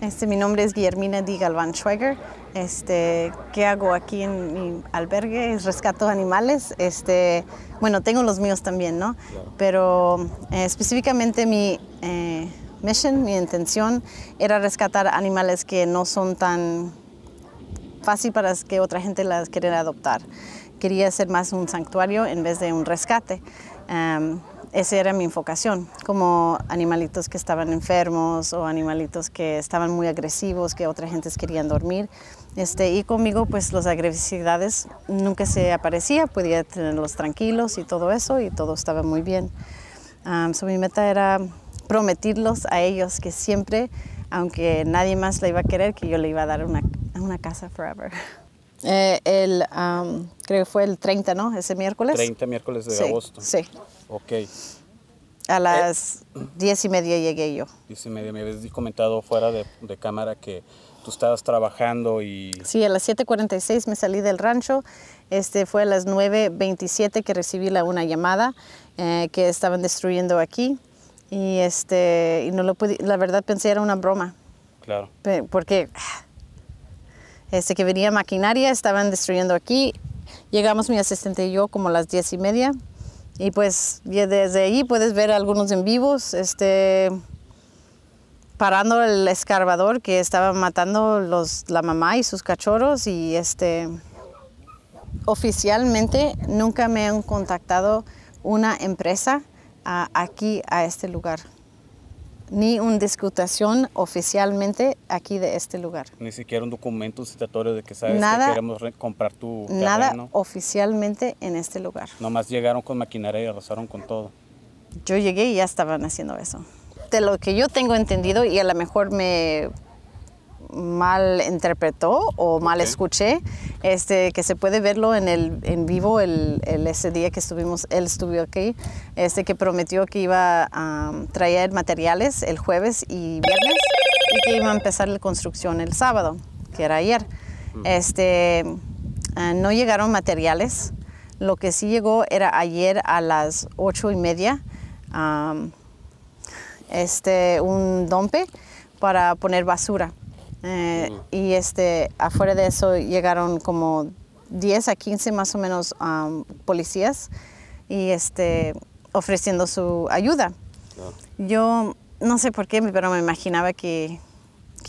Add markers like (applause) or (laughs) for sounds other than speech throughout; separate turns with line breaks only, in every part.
Este, mi nombre es Guillermina D. Galván Schweger. Este, ¿Qué hago aquí en mi albergue? Rescato animales. Este, bueno, tengo los míos también, ¿no? Pero eh, específicamente mi eh, misión, mi intención era rescatar animales que no son tan fácil para que otra gente las quiera adoptar. Quería ser más un santuario en vez de un rescate. Em, esa era mi enfocación, como animalitos que estaban enfermos o animalitos que estaban muy agresivos, que otras gentes querían dormir. Este, y conmigo pues las agresividades nunca se aparecían, podía tenerlos tranquilos y todo eso y todo estaba muy bien. Su mi meta era prometirlos a ellos que siempre, aunque nadie más la iba a querer, que yo le iba a dar una, una casa forever. Eh, el, creo que fue el 30, ¿no? Ese miércoles. 30 miércoles de agosto. Sí. Ok. A eh, las 10 diez y media llegué yo. Diez y media. Me habías comentado fuera de, cámara que tú estabas trabajando y... Sí, a las 7.46 me salí del rancho. Este, fue a las 9.27 que recibí la, una llamada eh, que estaban destruyendo aquí. Y, este, y no lo pude, la verdad pensé era una broma. Claro. Porque ah, este, que venía maquinaria, estaban destruyendo aquí. Llegamos mi asistente y yo como a las diez y media y pues desde ahí puedes ver algunos en vivos, este, parando el escarbador que estaba matando la mamá y sus cachorros y este, oficialmente nunca me han contactado una empresa aquí a este lugar ni una discutación oficialmente aquí de este lugar. Ni siquiera un documento citatorio de que sabes que queremos comprar tu terreno. Nada oficialmente en este lugar. Nomás llegaron con maquinaria y arrasaron con todo. Yo llegué y ya estaban haciendo eso. De lo que yo tengo entendido, y a lo mejor me mal interpretó o mal escuché, este, que se puede verlo en, vivo el, ese día que estuvimos, él estuvo aquí, este, que prometió que iba a traer materiales el jueves y viernes y que iba a empezar la construcción el sábado, que era ayer. Este, ah, no llegaron materiales, lo que sí llegó era ayer a las ocho y media. este, un dompe para poner basura. Eh, y este, afuera de eso llegaron como 10 a 15 más o menos policías y este, ofreciendo su ayuda. Yo no sé por qué, pero me imaginaba que,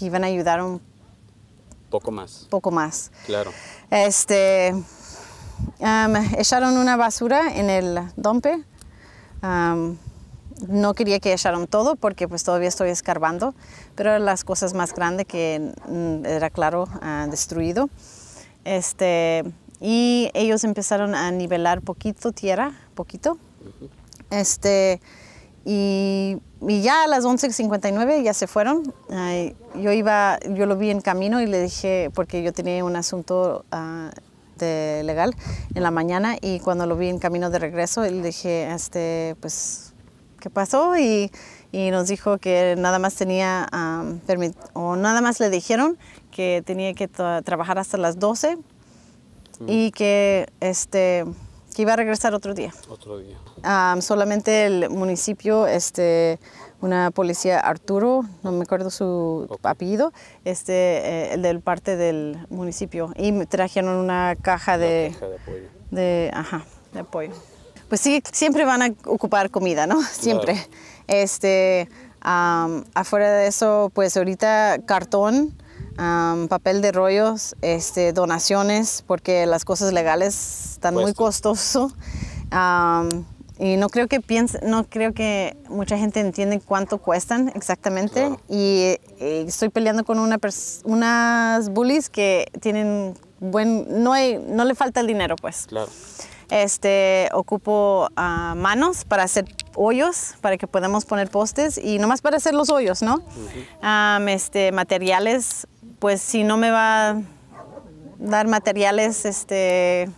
iban a ayudar un poco más. Poco más. Claro. Este, echaron una basura en el dompe no quería que echaron todo porque pues todavía estoy escarbando, pero las cosas más grandes que mm, era claro han ah, destruido. Este, y ellos empezaron a nivelar poquito tierra, poquito. Este, y, ya a las 11.59 ya se fueron. yo iba, yo lo vi en camino y le dije, porque yo tenía un asunto ah, legal en la mañana y cuando lo vi en camino de regreso, le dije, este, pues que pasó y, y nos dijo que nada más tenía, o nada más le dijeron que tenía que trabajar hasta las 12 mm. y que, este, que iba a regresar otro día. Otro día. solamente el municipio, este, una policía Arturo, no me acuerdo su apellido, este, eh, el del parte del municipio y trajeron una caja de, de ajá, de apoyo pues sí, siempre van a ocupar comida, ¿no? (laughs) Siempre. Este, afuera de eso, pues ahorita cartón, papel de rollos, este, donaciones, porque las cosas legales están muy costoso. y no creo que piense, no creo que mucha gente entiende cuánto cuestan exactamente. Y, estoy peleando con unas bullies que tienen buen, no hay, no le falta el dinero, pues. Claro. Este, ocupo ah, manos para hacer hoyos, para que podamos poner postes y nomás para hacer los hoyos, ¿no? este, materiales, pues si no me va a dar materiales, este,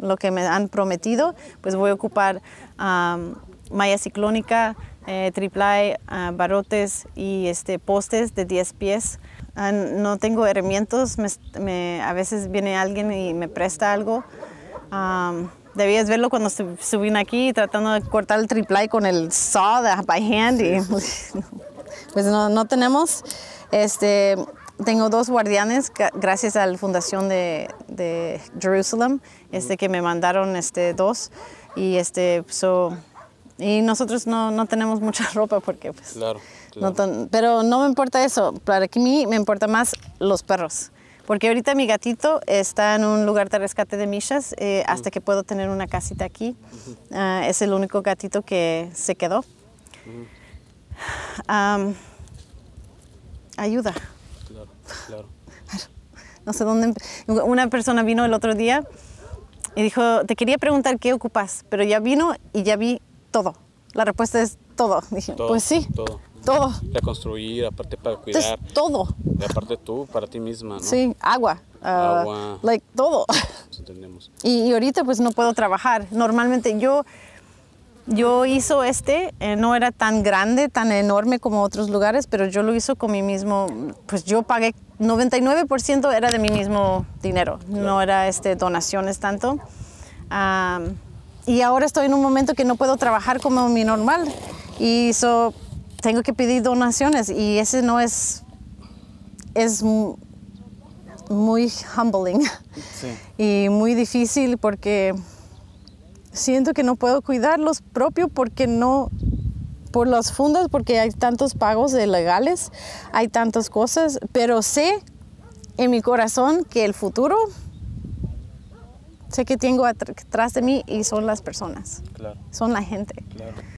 lo que me han prometido, pues voy a ocupar malla ciclónica, eh, triple uh, ah, barrotes y este, postes de 10 pies. Ah, no tengo herramientas, a veces viene alguien y me presta algo. Debías verlo cuando subí aquí tratando de cortar el triplay con el saw by hand. y, pues, (laughs) pues no, no, tenemos. Este, tengo dos guardianes gracias a la fundación de, de Jerusalem, este, que me mandaron este, dos. Y, este, y nosotros no, no tenemos mucha (laughs) ropa porque pues, claro, claro. pero no me importa eso. Para mí me importa más los perros. Porque ahorita mi gatito está en un lugar de rescate de millas eh, hasta que puedo tener una casita aquí. Ah, es el único gatito que se quedó. ayuda. Claro, claro. (laughs) No sé dónde. Una persona vino el otro día y dijo: Te quería preguntar qué ocupas, pero ya vino y ya vi todo. La respuesta es todo. Dije: Pues sí. Todo. Todo. Para construir, aparte para cuidar. todo. Y aparte tú, para ti misma, ¿no? Sí, agua. Ah, agua. Like, todo. entendemos. (laughs) Y, ahorita pues no puedo trabajar. Normalmente yo, yo hizo este, eh, no era tan grande, tan enorme como otros lugares, pero yo lo hizo con mi mismo, pues yo pagué, 99% era de mi mismo dinero, no era este, donaciones tanto. y ahora estoy en un momento que no puedo trabajar como mi normal. Y so, tengo que pedir donaciones y ese no es, es muy humbling (laughs) y muy difícil porque siento que no puedo cuidarlos propio porque no por las fundas porque hay tantos pagos ilegales, hay tantas cosas, pero sé en mi corazón que el futuro sé que tengo atrás de mí y son las personas, son la gente. Claro.